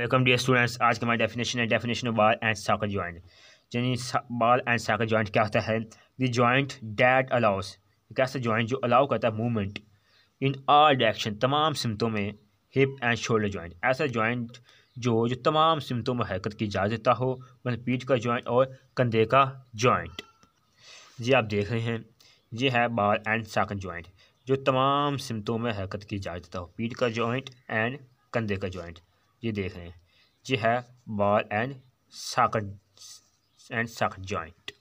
welcome dear students आज के हमारे डेफिनेशन है definition of ball and socket joint यानी बाल एंड साकल ज्वाइंट क्या होता है द जॉइंट डैट अलाउस एक ऐसा जॉइंट जो अलाउ करता है मूवमेंट इन आल डायरेक्शन तमाम सिमतों में हिप एंड शोल्डर जॉइंट ऐसा जॉइंट जो जो तमाम सिमतों में हरकत की जा देता हो मतलब पीठ का जॉइंट और कंधे का जॉइंट ये आप देख रहे हैं ये है बाल एंड साकल जॉइंट जो तमाम सिमतों में हरकत की जा देता हो पीठ का जॉइंट एंड कंधे का जॉइंट ये देख रहे हैं ये है ball and socket and socket joint